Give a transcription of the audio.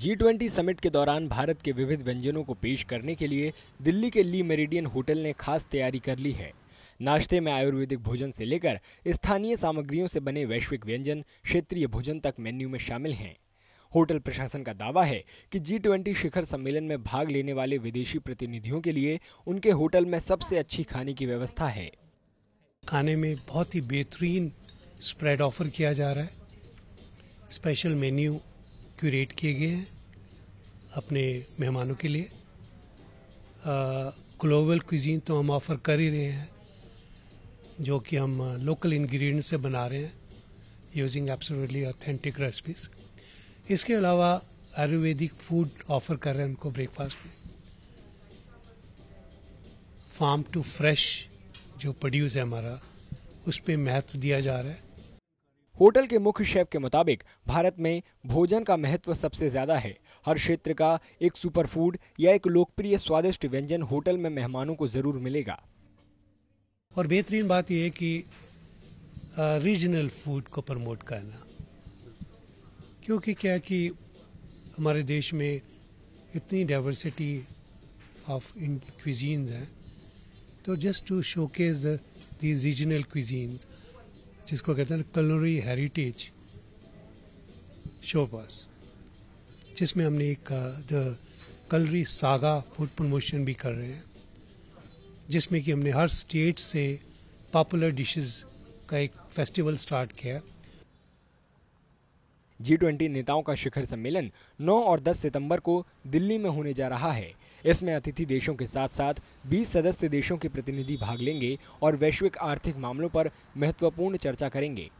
G twenty summit के दौरान भारत के विविध व्यंजनों को पेश करने के लिए दिल्ली के ली मेरिडियन होटल ने खास तैयारी कर ली है नाश्ते में आयुर्वेदिक भोजन से लेकर स्थानीय सामग्रियों से बने वैश्विक व्यंजन क्षेत्रीय भोजन तक मेन्यू में शामिल हैं होटल प्रशासन का दावा है कि जी ट्वेंटी शिखर सम्मेलन में भाग लेने वाले विदेशी प्रतिनिधियों के लिए उनके होटल में सबसे अच्छी खाने की व्यवस्था है खाने में बहुत ही बेहतरीन स्प्रेड ऑफर किया जा रहा है स्पेशल मेन्यू क्यूरेट किए गए हैं अपने मेहमानों के लिए ग्लोबल क्विजीन तो हम ऑफ़र कर ही रहे हैं जो कि हम लोकल इंग्रेडिएंट्स से बना रहे हैं यूजिंग एब्सोल्युटली ऑथेंटिक रेसिपीज इसके अलावा आयुर्वेदिक फूड ऑफ़र कर रहे हैं उनको ब्रेकफास्ट में फार्म टू फ्रेश जो प्रोड्यूस है हमारा उस पर महत्व दिया जा रहा है होटल के मुख्य शेफ के मुताबिक भारत में भोजन का महत्व सबसे ज्यादा है हर क्षेत्र का एक सुपरफूड या एक लोकप्रिय स्वादिष्ट व्यंजन होटल में मेहमानों को जरूर मिलेगा और बेहतरीन बात यह है कि रीजनल फूड को प्रमोट करना क्योंकि क्या कि हमारे देश में इतनी डाइवर्सिटी ऑफ क्विजींस हैं तो just to showcase these regional cuisines जिसको कहते हैं कलरी हेरिटेज शो पास जिसमें हमने एक the culinary saga food promotion भी कर रहे हैं जिसमें कि हमने हर स्टेट से पॉपुलर डिशेस का एक फेस्टिवल स्टार्ट किया जी ट्वेंटी नेताओं का शिखर सम्मेलन 9 और 10 सितंबर को दिल्ली में होने जा रहा है इसमें अतिथि देशों के साथ साथ 20 सदस्य देशों के प्रतिनिधि भाग लेंगे और वैश्विक आर्थिक मामलों पर महत्वपूर्ण चर्चा करेंगे